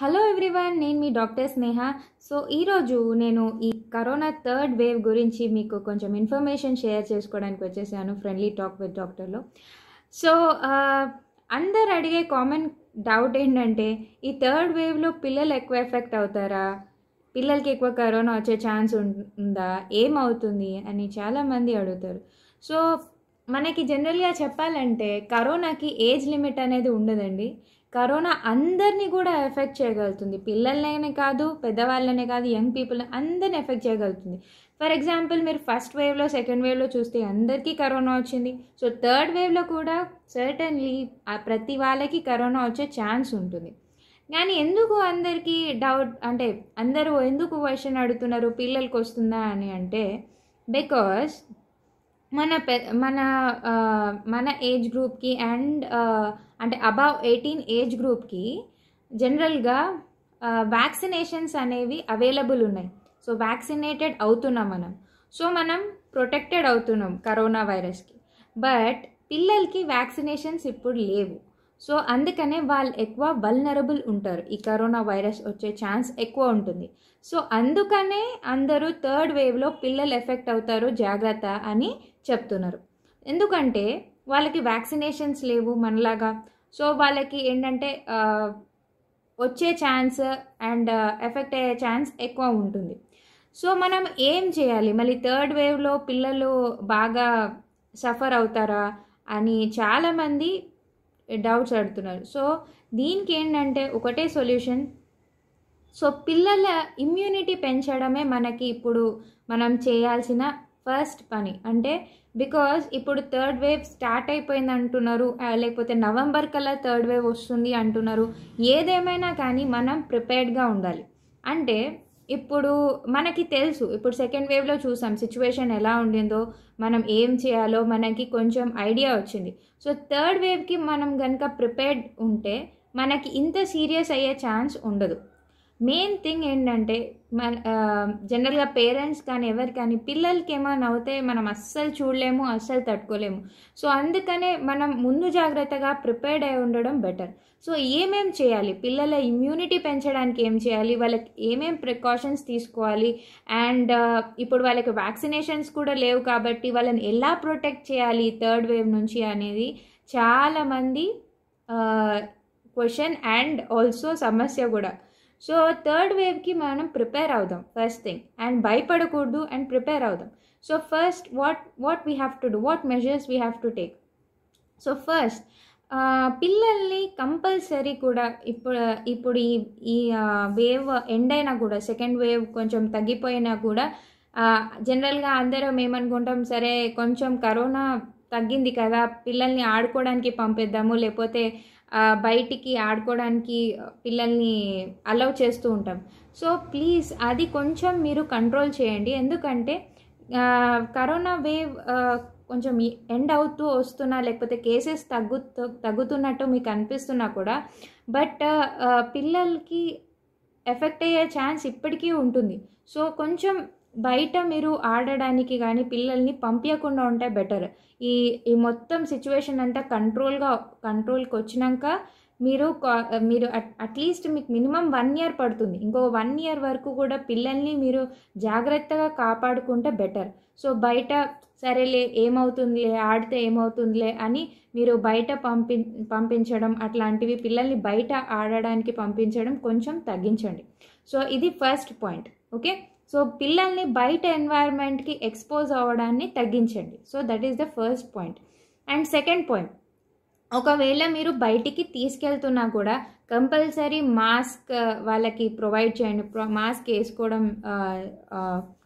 hello everyone నేను మీ doctor స్నేహ so ఈరోజు నేను ఈ కరోనా థర్డ్ వేవ్ గురించి మీకు కొంచెం ఇన్ఫర్మేషన్ షేర్ చేసుకోవడానికి వచ్చేసాను ఫ్రెండ్లీ టాక్ విత్ డాక్టర్లో సో అందరు అడిగే కామన్ డౌట్ ఏంటంటే ఈ థర్డ్ వేవ్లో పిల్లలు ఎక్కువ ఎఫెక్ట్ అవుతారా పిల్లలకి ఎక్కువ కరోనా వచ్చే ఛాన్స్ ఉందా ఏమవుతుంది అని చాలామంది అడుగుతారు సో మనకి జనరల్గా చెప్పాలంటే కరోనాకి ఏజ్ లిమిట్ అనేది ఉండదండి కరోనా అందరినీ కూడా ఎఫెక్ట్ చేయగలుగుతుంది పిల్లలనే కాదు పెద్దవాళ్ళనే కాదు యంగ్ పీపుల్ అందరిని ఎఫెక్ట్ చేయగలుగుతుంది ఫర్ ఎగ్జాంపుల్ మీరు ఫస్ట్ వేవ్లో సెకండ్ వేవ్లో చూస్తే అందరికీ కరోనా వచ్చింది సో థర్డ్ వేవ్లో కూడా సర్టన్లీ ప్రతి వాళ్ళకి కరోనా వచ్చే ఛాన్స్ ఉంటుంది కానీ ఎందుకు అందరికీ డౌట్ అంటే అందరూ ఎందుకు క్వశ్చన్ అడుగుతున్నారు పిల్లలకి వస్తుందా అని అంటే బికాస్ మన పె మన మన ఏజ్ గ్రూప్కి అండ్ అంటే అబౌవ్ ఎయిటీన్ ఏజ్ గ్రూప్కి జనరల్గా వ్యాక్సినేషన్స్ అనేవి అవైలబుల్ ఉన్నాయి సో వ్యాక్సినేటెడ్ అవుతున్నాం మనం సో మనం ప్రొటెక్టెడ్ అవుతున్నాం కరోనా వైరస్కి బట్ పిల్లలకి వ్యాక్సినేషన్స్ ఇప్పుడు లేవు సో అందుకనే వాళ్ళు ఎక్కువ వల్నరబుల్ ఉంటారు ఈ కరోనా వైరస్ వచ్చే ఛాన్స్ ఎక్కువ ఉంటుంది సో అందుకనే అందరూ థర్డ్ వేవ్లో పిల్లలు ఎఫెక్ట్ అవుతారు జాగ్రత్త అని చెప్తున్నారు ఎందుకంటే వాళ్ళకి వ్యాక్సినేషన్స్ లేవు మనలాగా సో వాళ్ళకి ఏంటంటే వచ్చే ఛాన్స్ అండ్ ఎఫెక్ట్ అయ్యే ఛాన్స్ ఎక్కువ ఉంటుంది సో మనం ఏం చేయాలి మళ్ళీ థర్డ్ వేవ్లో పిల్లలు బాగా సఫర్ అవుతారా అని చాలామంది డౌట్స్ అడుగుతున్నారు సో దీనికి ఏంటంటే ఒకటే సొల్యూషన్ సో పిల్లల ఇమ్యూనిటీ పెంచడమే మనకి ఇప్పుడు మనం చేయాల్సిన ఫస్ట్ పని అంటే బికాజ్ ఇప్పుడు థర్డ్ వేవ్ స్టార్ట్ అయిపోయింది అంటున్నారు లేకపోతే నవంబర్ కల్లా థర్డ్ వేవ్ వస్తుంది అంటున్నారు ఏదేమైనా కానీ మనం ప్రిపేర్డ్గా ఉండాలి అంటే ఇప్పుడు మనకి తెలుసు ఇప్పుడు సెకండ్ వేవ్లో చూసాం సిచ్యువేషన్ ఎలా ఉండిందో మనం ఏం చేయాలో మనకి కొంచెం ఐడియా వచ్చింది సో థర్డ్ వేవ్కి మనం కనుక ప్రిపేర్డ్ ఉంటే మనకి ఇంత సీరియస్ అయ్యే ఛాన్స్ ఉండదు మెయిన్ థింగ్ ఏంటంటే మన జనరల్గా పేరెంట్స్ కానీ ఎవరు కానీ పిల్లలకి ఏమైనా అవుతే మనం అస్సలు చూడలేము అస్సలు తట్టుకోలేము సో అందుకనే మనం ముందు జాగ్రత్తగా ప్రిపేర్డ్ అయి ఉండడం బెటర్ సో ఏమేం చేయాలి పిల్లల ఇమ్యూనిటీ పెంచడానికి ఏం చేయాలి వాళ్ళకి ఏమేం ప్రికాషన్స్ తీసుకోవాలి అండ్ ఇప్పుడు వాళ్ళకి వ్యాక్సినేషన్స్ కూడా లేవు కాబట్టి వాళ్ళని ఎలా ప్రొటెక్ట్ చేయాలి థర్డ్ వేవ్ నుంచి అనేది చాలామంది క్వశ్చన్ అండ్ ఆల్సో సమస్య కూడా సో థర్డ్ వేవ్కి మనం ప్రిపేర్ అవుదాం ఫస్ట్ థింగ్ అండ్ భయపడకూడదు అండ్ ప్రిపేర్ అవుదాం so first what what we have to do what measures we have to take so first పిల్లల్ని కంపల్సరీ కూడా ఇప్పుడు ఇప్పుడు ఈ ఈ వేవ్ ఎండ్ అయినా కూడా సెకండ్ వేవ్ కొంచెం తగ్గిపోయినా కూడా జనరల్గా అందరం ఏమనుకుంటాం సరే కొంచెం కరోనా తగ్గింది కదా పిల్లల్ని ఆడుకోవడానికి పంపిద్దాము లేకపోతే బయటికి ఆడుకోవడానికి పిల్లల్ని అలౌ చేస్తూ ఉంటాం సో ప్లీజ్ అది కొంచెం మీరు కంట్రోల్ చేయండి ఎందుకంటే కరోనా వేవ్ కొంచెం ఎండ్ అవుతూ వస్తున్నా లేకపోతే కేసెస్ తగ్గు తగ్గుతున్నట్టు మీకు అనిపిస్తున్నా కూడా బట్ పిల్లలకి ఎఫెక్ట్ అయ్యే ఛాన్స్ ఇప్పటికీ ఉంటుంది సో కొంచెం బయట మీరు ఆడడానికి కానీ పిల్లల్ని పంపించకుండా ఉంటే బెటర్ ఈ ఈ మొత్తం సిచ్యువేషన్ అంతా కంట్రోల్గా కంట్రోల్కి వచ్చినాక మీరు మీరు అట్లీస్ట్ మీకు మినిమం వన్ ఇయర్ పడుతుంది ఇంకో వన్ ఇయర్ వరకు కూడా పిల్లల్ని మీరు జాగ్రత్తగా కాపాడుకుంటే బెటర్ సో బయట సరేలే ఏమవుతుందిలే ఆడితే ఏమవుతుందిలే అని మీరు బయట పంపి పంపించడం అట్లాంటివి పిల్లల్ని బయట ఆడడానికి పంపించడం కొంచెం తగ్గించండి సో ఇది ఫస్ట్ పాయింట్ ఓకే సో పిల్లల్ని బయట ఎన్వైర్న్మెంట్కి ఎక్స్పోజ్ అవ్వడాన్ని తగ్గించండి so that is the first point and second point ఒకవేళ మీరు బయటికి తీసుకెళ్తున్నా కూడా కంపల్సరీ మాస్క్ uh, వాళ్ళకి ప్రొవైడ్ చేయండి మాస్క్ వేసుకోవడం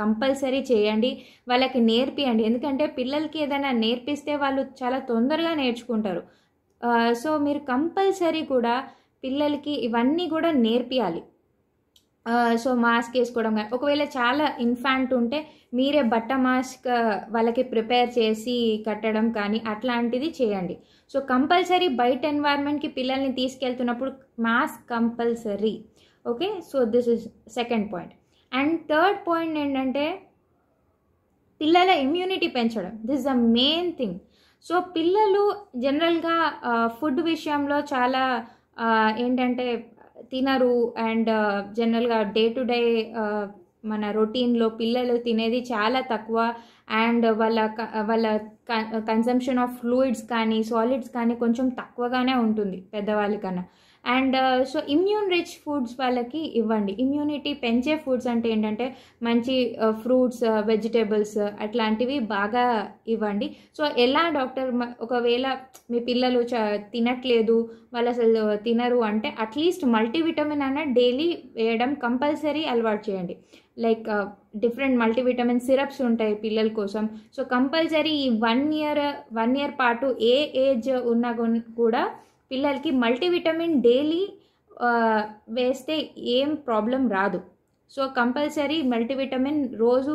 కంపల్సరీ uh, uh, చేయండి వాళ్ళకి నేర్పియండి ఎందుకంటే పిల్లలకి ఏదైనా నేర్పిస్తే వాళ్ళు చాలా తొందరగా నేర్చుకుంటారు సో మీరు కంపల్సరీ కూడా పిల్లలకి ఇవన్నీ కూడా నేర్పియాలి సో మాస్క్ వేసుకోవడం కానీ ఒకవేళ చాలా ఇన్ఫాంట్ ఉంటే మీరే బట్ట మాస్క్ వాళ్ళకి ప్రిపేర్ చేసి కట్టడం కానీ అట్లాంటిది చేయండి సో కంపల్సరీ బయట ఎన్వైర్న్మెంట్కి పిల్లల్ని తీసుకెళ్తున్నప్పుడు mask compulsory okay so this is second point and third point ఏంటంటే పిల్లల ఇమ్యూనిటీ పెంచడం this the main thing so పిల్లలు జనరల్గా ఫుడ్ విషయంలో చాలా ఏంటంటే తినరు అండ్ జనరల్గా డే టు డే మన రొటీన్లో పిల్లలు తినేది చాలా తక్కువ అండ్ వాళ్ళ వాళ్ళ కన్సంప్షన్ ఆఫ్ ఫ్లూయిడ్స్ కానీ సాలిడ్స్ కానీ కొంచెం తక్కువగానే ఉంటుంది పెద్దవాళ్ళకన్నా and so immune rich foods వాళ్ళకి ఇవ్వండి ఇమ్యూనిటీ పెంచే ఫుడ్స్ అంటే ఏంటంటే మంచి fruits uh, vegetables uh, uh, అట్లాంటివి బాగా ఇవ్వండి సో ఎలా డాక్టర్ ఒకవేళ మీ పిల్లలు చ తినట్లేదు వాళ్ళు అసలు తినరు అంటే అట్లీస్ట్ మల్టీవిటమిన్ అన్న డైలీ వేయడం కంపల్సరీ అలవాటు చేయండి లైక్ డిఫరెంట్ మల్టీవిటమిన్ సిరప్స్ ఉంటాయి పిల్లల కోసం సో కంపల్సరీ ఈ వన్ ఇయర్ వన్ ఇయర్ పాటు ఏ ఏజ్ ఉన్నా కూడా పిల్లలకి మల్టీవిటమిన్ డైలీ వేస్తే ఏం ప్రాబ్లం రాదు సో కంపల్సరీ మల్టీవిటమిన్ రోజు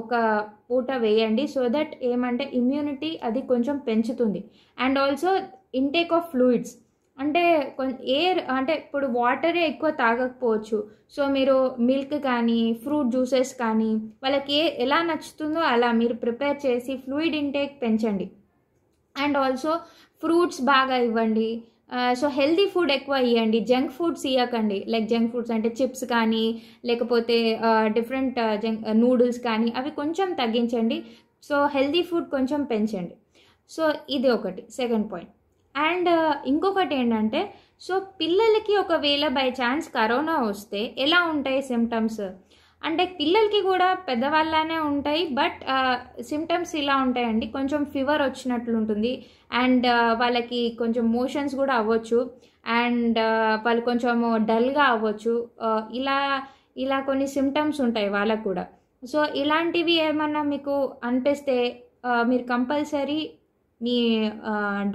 ఒక పూట వేయండి సో దట్ ఏమంటే ఇమ్యూనిటీ అది కొంచెం పెంచుతుంది and also intake of fluids అంటే ఎయిర్ అంటే ఇప్పుడు వాటరే ఎక్కువ తాగకపోవచ్చు సో మీరు మిల్క్ కానీ ఫ్రూట్ జ్యూసెస్ కానీ వాళ్ళకి ఏ ఎలా నచ్చుతుందో అలా మీరు ప్రిపేర్ చేసి ఫ్లూయిడ్ ఇంటేక్ పెంచండి అండ్ ఆల్సో ఫ్రూట్స్ బాగా ఇవ్వండి సో హెల్దీ ఫుడ్ ఎక్కువ ఇవ్వండి జంక్ ఫుడ్స్ ఇవ్వకండి లైక్ జంక్ ఫుడ్స్ అంటే చిప్స్ కానీ లేకపోతే డిఫరెంట్ జంక్ నూడిల్స్ కానీ అవి కొంచెం తగ్గించండి సో హెల్దీ ఫుడ్ కొంచెం పెంచండి సో ఇది ఒకటి సెకండ్ పాయింట్ అండ్ ఇంకొకటి ఏంటంటే సో పిల్లలకి ఒకవేళ బై ఛాన్స్ కరోనా వస్తే ఎలా ఉంటాయి సిమ్టమ్స్ అంటే పిల్లలకి కూడా పెద్దవాళ్ళనే ఉంటాయి బట్ సిమ్టమ్స్ ఇలా ఉంటాయండి కొంచెం ఫీవర్ వచ్చినట్లు ఉంటుంది అండ్ వాళ్ళకి కొంచెం మోషన్స్ కూడా అవ్వచ్చు అండ్ వాళ్ళు కొంచెం డల్గా అవ్వచ్చు ఇలా ఇలా కొన్ని సిమ్టమ్స్ ఉంటాయి వాళ్ళకు కూడా సో ఇలాంటివి ఏమన్నా మీకు అనిపిస్తే మీరు కంపల్సరీ మీ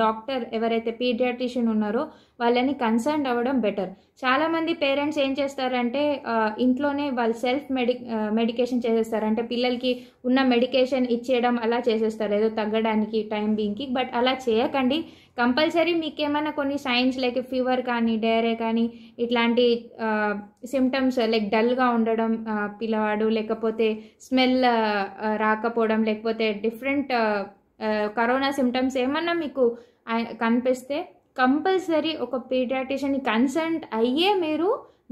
డాక్టర్ ఎవరైతే పీడియాట్రిషియన్ ఉన్నారో వాళ్ళని కన్సర్న్ అవ్వడం బెటర్ చాలామంది పేరెంట్స్ ఏం చేస్తారంటే ఇంట్లోనే వాళ్ళు సెల్ఫ్ మెడి మెడికేషన్ చేసేస్తారు అంటే పిల్లలకి ఉన్న మెడికేషన్ ఇచ్చేయడం అలా చేసేస్తారు ఏదో తగ్గడానికి టైం బీంగ్కి బట్ అలా చేయకండి కంపల్సరీ మీకు ఏమైనా కొన్ని సైన్స్ లైక్ ఫీవర్ కానీ డైరే కానీ ఇట్లాంటి సిమ్టమ్స్ లైక్ డల్గా ఉండడం పిల్లవాడు లేకపోతే స్మెల్ రాకపోవడం లేకపోతే డిఫరెంట్ కరోనా సిమ్టమ్స్ ఏమన్నా మీకు కనిపిస్తే కంపల్సరీ ఒక పీడియాటిషియన్ కన్సల్ట్ అయ్యే మీరు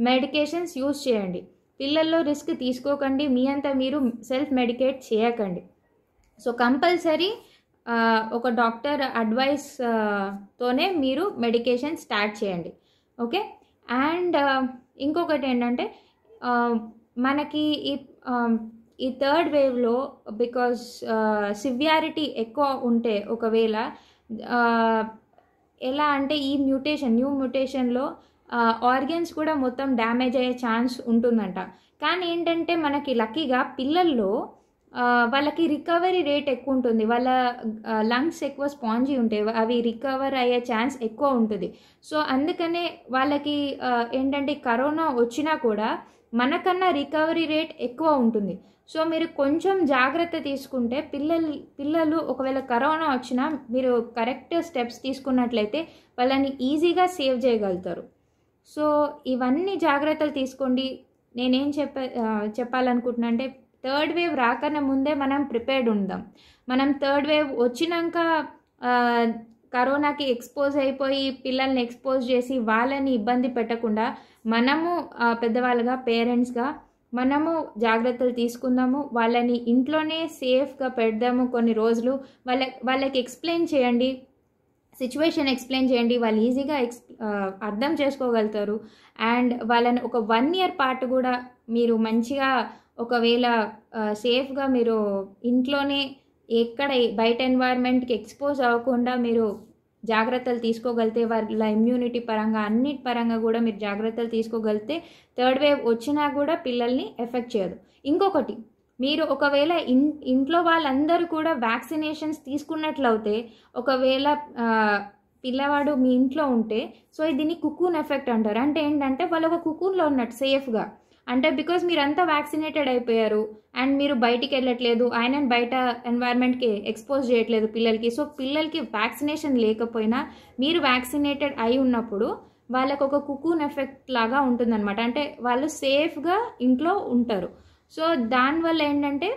మెడికేషన్స్ యూజ్ చేయండి పిల్లల్లో రిస్క్ తీసుకోకండి మీ అంతా మీరు సెల్ఫ్ మెడికేట్ చేయకండి సో కంపల్సరీ ఒక డాక్టర్ అడ్వైస్ తోనే మీరు మెడికేషన్ స్టార్ట్ చేయండి ఓకే అండ్ ఇంకొకటి ఏంటంటే మనకి ఈ ఈ థర్డ్ వేవ్లో బికాస్ సివియారిటీ ఎక్కువ ఉంటే ఒకవేళ ఎలా అంటే ఈ మ్యూటేషన్ న్యూ మ్యూటేషన్లో ఆర్గన్స్ కూడా మొత్తం డ్యామేజ్ అయ్యే ఛాన్స్ ఉంటుందంట కానీ ఏంటంటే మనకి లక్కీగా పిల్లల్లో వాళ్ళకి రికవరీ రేట్ ఎక్కువ ఉంటుంది వాళ్ళ లంగ్స్ ఎక్కువ స్పాంజీ ఉంటాయి అవి రికవర్ అయ్యే ఛాన్స్ ఎక్కువ ఉంటుంది సో అందుకనే వాళ్ళకి ఏంటంటే కరోనా వచ్చినా కూడా మనకన్నా రికవరీ రేట్ ఎక్కువ ఉంటుంది సో మీరు కొంచెం జాగ్రత్త తీసుకుంటే పిల్లలు పిల్లలు ఒకవేళ కరోనా వచ్చినా మీరు కరెక్ట్ స్టెప్స్ తీసుకున్నట్లయితే వాళ్ళని ఈజీగా సేవ్ చేయగలుగుతారు సో ఇవన్నీ జాగ్రత్తలు తీసుకోండి నేనేం చెప్ప చెప్పాలనుకుంటున్నా అంటే థర్డ్ వేవ్ రాకనే ముందే మనం ప్రిపేర్డ్ ఉందాం మనం థర్డ్ వేవ్ వచ్చినాక కరోనాకి ఎక్స్పోజ్ అయిపోయి పిల్లల్ని ఎక్స్పోజ్ చేసి వాళ్ళని ఇబ్బంది పెట్టకుండా మనము పెద్దవాళ్ళుగా పేరెంట్స్గా మనము జాగ్రత్తలు తీసుకుందాము వాళ్ళని ఇంట్లోనే సేఫ్గా పెడదాము కొన్ని రోజులు వాళ్ళ వాళ్ళకి ఎక్స్ప్లెయిన్ చేయండి సిచ్యువేషన్ ఎక్స్ప్లెయిన్ చేయండి వాళ్ళు ఈజీగా ఎక్స్ అర్థం చేసుకోగలుగుతారు అండ్ వాళ్ళని ఒక వన్ ఇయర్ పాటు కూడా మీరు మంచిగా ఒకవేళ సేఫ్గా మీరు ఇంట్లోనే ఎక్కడ బయట ఎన్వైర్న్మెంట్కి ఎక్స్పోజ్ అవ్వకుండా మీరు జాగ్రత్తలు తీసుకోగలితే వాళ్ళ ఇమ్యూనిటీ పరంగా అన్నిటి పరంగా కూడా మీరు జాగ్రత్తలు తీసుకోగలిగితే థర్డ్ వేవ్ వచ్చినా కూడా పిల్లల్ని ఎఫెక్ట్ చేయదు ఇంకొకటి మీరు ఒకవేళ ఇన్ ఇంట్లో వాళ్ళందరూ కూడా వ్యాక్సినేషన్స్ తీసుకున్నట్లయితే ఒకవేళ పిల్లవాడు మీ ఇంట్లో ఉంటే సో దీన్ని కుక్కూన్ ఎఫెక్ట్ అంటారు అంటే ఏంటంటే వాళ్ళు ఒక కుకూన్లో ఉన్నట్టు సేఫ్గా అంటే బికాజ్ మీరంతా వ్యాక్సినేటెడ్ అయిపోయారు అండ్ మీరు బయటికి వెళ్ళట్లేదు ఆయన బయట ఎన్వైర్న్మెంట్కి ఎక్స్పోజ్ చేయట్లేదు పిల్లలకి సో పిల్లలకి వ్యాక్సినేషన్ లేకపోయినా మీరు వ్యాక్సినేటెడ్ అయి ఉన్నప్పుడు వాళ్ళకు ఒక కుకూన్ ఎఫెక్ట్ లాగా ఉంటుందన్నమాట అంటే వాళ్ళు సేఫ్గా ఇంట్లో ఉంటారు సో దానివల్ల ఏంటంటే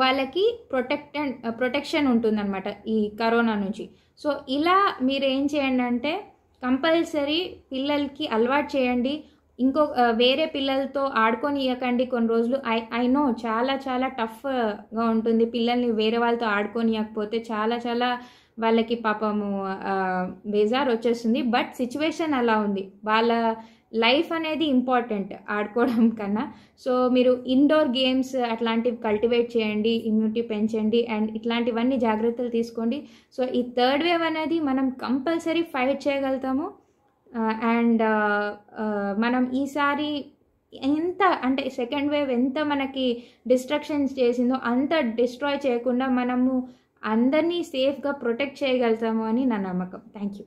వాళ్ళకి ప్రొటెక్ట్ ప్రొటెక్షన్ ఉంటుందన్నమాట ఈ కరోనా నుంచి సో ఇలా మీరు ఏం చేయండి అంటే కంపల్సరీ పిల్లలకి అలవాటు చేయండి ఇంకో వేరే పిల్లలతో ఆడుకొని ఇవ్వకండి కొన్ని రోజులు ఐ ఐ నో చాలా చాలా టఫ్గా ఉంటుంది పిల్లల్ని వేరే వాళ్ళతో ఆడుకొని ఇవ్వకపోతే చాలా చాలా వాళ్ళకి పాపము బేజార్ వచ్చేస్తుంది బట్ సిచ్యువేషన్ అలా ఉంది వాళ్ళ లైఫ్ అనేది ఇంపార్టెంట్ ఆడుకోవడం కన్నా సో మీరు ఇండోర్ గేమ్స్ అట్లాంటివి కల్టివేట్ చేయండి ఇమ్యూనిటీ పెంచండి అండ్ ఇట్లాంటివన్నీ జాగ్రత్తలు తీసుకోండి సో ఈ థర్డ్ వేవ్ అనేది మనం కంపల్సరీ ఫైట్ చేయగలుగుతాము అండ్ uh, uh, uh, మనం ఈసారి ఎంత అంటే సెకండ్ వేవ్ ఎంత మనకి డిస్ట్రక్షన్స్ చేసిందో అంత డిస్ట్రాయ్ చేయకుండా మనము అందరినీ సేఫ్గా ప్రొటెక్ట్ చేయగలుగుతాము అని నా నమ్మకం థ్యాంక్ యూ